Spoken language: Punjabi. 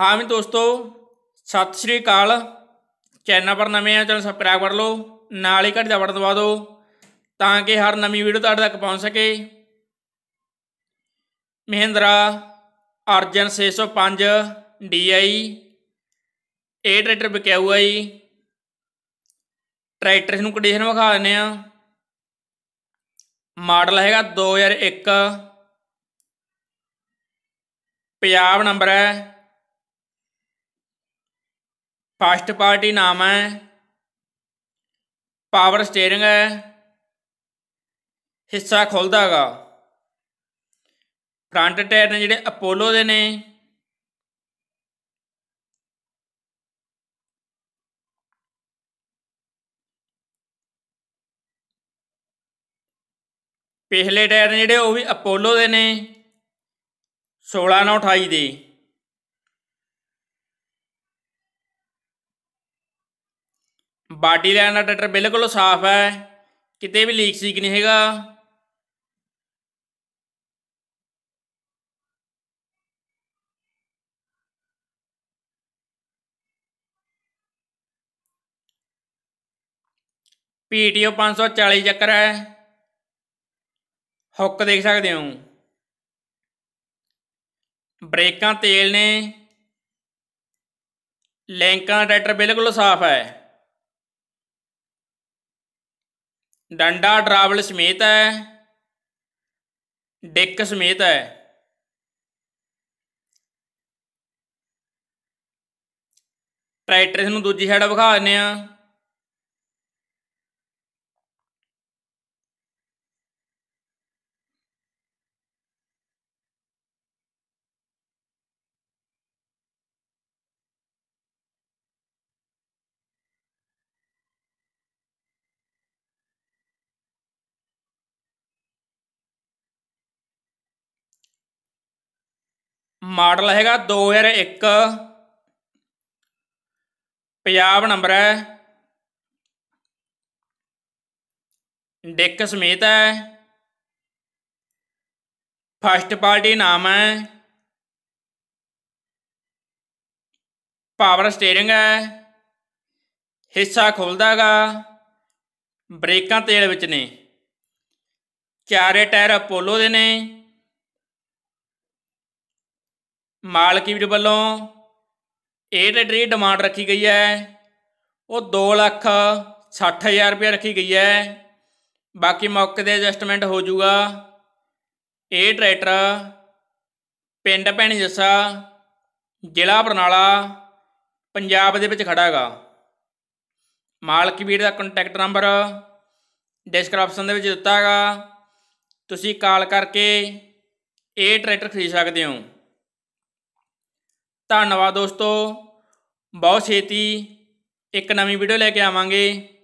ਹਾਂ ਵੀ ਦੋਸਤੋ ਸਤਿ ਸ਼੍ਰੀ ਅਕਾਲ ਚੈਨਲ ਪਰ ਨਵੇਂ ਆ ਚੈਨਲ ਸਬਸਕ੍ਰਾਈਬ ਕਰ ਲਓ ਨਾਲ ਹੀ ਘੰਟੀ ਦਾ ਬਟਨ ਦਬਾ ਦਿਓ ਤਾਂ ਕਿ ਹਰ ਨਵੀਂ ਵੀਡੀਓ ਤੁਹਾਡੇ ਤੱਕ ਪਹੁੰਚ ਸਕੇ ਮਹਿੰਦਰਾ ਅਰਜਨ 605 DI ਇਹ ਟਰੈਕਟਰ ਵਿਕਿਆ ਹੋਇਆ ਜੀ ਟਰੈਕਟਰ ਨੂੰ ਕੰਡੀਸ਼ਨ ਵਿਖਾ ਦਿੰਨੇ ਆ ਮਾਡਲ ਹੈਗਾ 2001 ਪੰਜਾਬ ਨੰਬਰ ਹੈ ਫਸਟ ਪਾਰਟੀ ਨਾਮ ਹੈ ਪਾਵਰ ਸਟੀering ਹੈ ਹਿੱਸਾ ਖੁੱਲਦਾਗਾ ਫਰੰਟ ਟਾਇਰ ਨੇ ਜਿਹੜੇ ਅਪੋਲੋ ਦੇ ਨੇ ਪਿਛਲੇ ਟਾਇਰ ਨੇ ਜਿਹੜੇ ਉਹ ਵੀ ਅਪੋਲੋ ਦੇ ਨੇ 16 ਨਾਲ 28 ਦੇ ਬਾਡੀ ਲਾਈਨ ਦਾ ਟਰੈਕਟਰ ਬਿਲਕੁਲ ਸਾਫ਼ ਹੈ ਕਿਤੇ ਵੀ ਲੀਕ ਸੀਕ ਨਹੀਂ ਹੈਗਾ ਪੀਟੀਓ 540 ਚੱਕਰ ਹੈ ਹੁੱਕ ਦੇਖ ਸਕਦੇ ਹੋ ਬ੍ਰੇਕਾਂ ਤੇਲ ਨੇ ਲੈਂਕਾਂ ਟਰੈਕਟਰ ਬਿਲਕੁਲ ਸਾਫ਼ ਹੈ ਡੰਡਾ ਡਰਾਵਲ ਸਮੇਤ ਹੈ ਡਿੱਕ ਸਮੇਤ ਹੈ ਟਰੈਕਟਰ ਨੂੰ ਦੂਜੀ ਸਾਈਡ ਵਿਖਾ ਦਿੰਨੇ ਆ ਮਾਡਲ ਹੈਗਾ 2001 ਪੰਜਾਬ ਨੰਬਰ ਹੈ ਡਿੱਕ ਸਮੇਤ ਹੈ ਫਸਟ ਪਾਰਟੀ ਨਾਮ ਹੈ ਪਾਵਰ ਸਟੀering ਹੈ ਹਿੱਸਾ ਖੁੱਲਦਾਗਾ ਬ੍ਰੇਕਾਂ ਤੇਲ ਵਿੱਚ ਨੇ ਚਾਰੇ ਟਾਇਰ ਅਪੋਲੋ ਦੇ ਨੇ ਵੀਰ ਵੱਲੋਂ ਇਹ ਟ੍ਰੇਡਰੀ ਡਿਮਾਂਡ ਰੱਖੀ ਗਈ ਹੈ ਉਹ 2 ਲੱਖ 60000 ਰੁਪਏ ਰੱਖੀ ਗਈ ਹੈ ਬਾਕੀ ਮੌਕੇ ਦੇ ਐਡਜਸਟਮੈਂਟ ਹੋ ਜਾਊਗਾ ਇਹ ਟਰੈਕਟਰ ਪਿੰਡ ਭੈਣੀ ਜੱਸਾ ਜ਼ਿਲ੍ਹਾ ਬਰਨਾਲਾ ਪੰਜਾਬ ਦੇ ਵਿੱਚ ਖੜਾ ਹੈਗਾ ਮਾਲਕੀ ਵੀਰ ਦਾ ਕੰਟੈਕਟ ਨੰਬਰ ਡਿਸਕ੍ਰਿਪਸ਼ਨ ਦੇ ਵਿੱਚ ਦਿੱਤਾ ਹੈਗਾ ਤੁਸੀਂ ਕਾਲ ਕਰਕੇ ਇਹ ਟਰੈਕਟਰ ਖਰੀਦ ਸਕਦੇ ਹੋ ਧੰਨਵਾਦ ਦੋਸਤੋ ਬਹੁਤ ਛੇਤੀ ਇੱਕ ਨਵੀਂ ਵੀਡੀਓ ਲੈ ਕੇ ਆਵਾਂਗੇ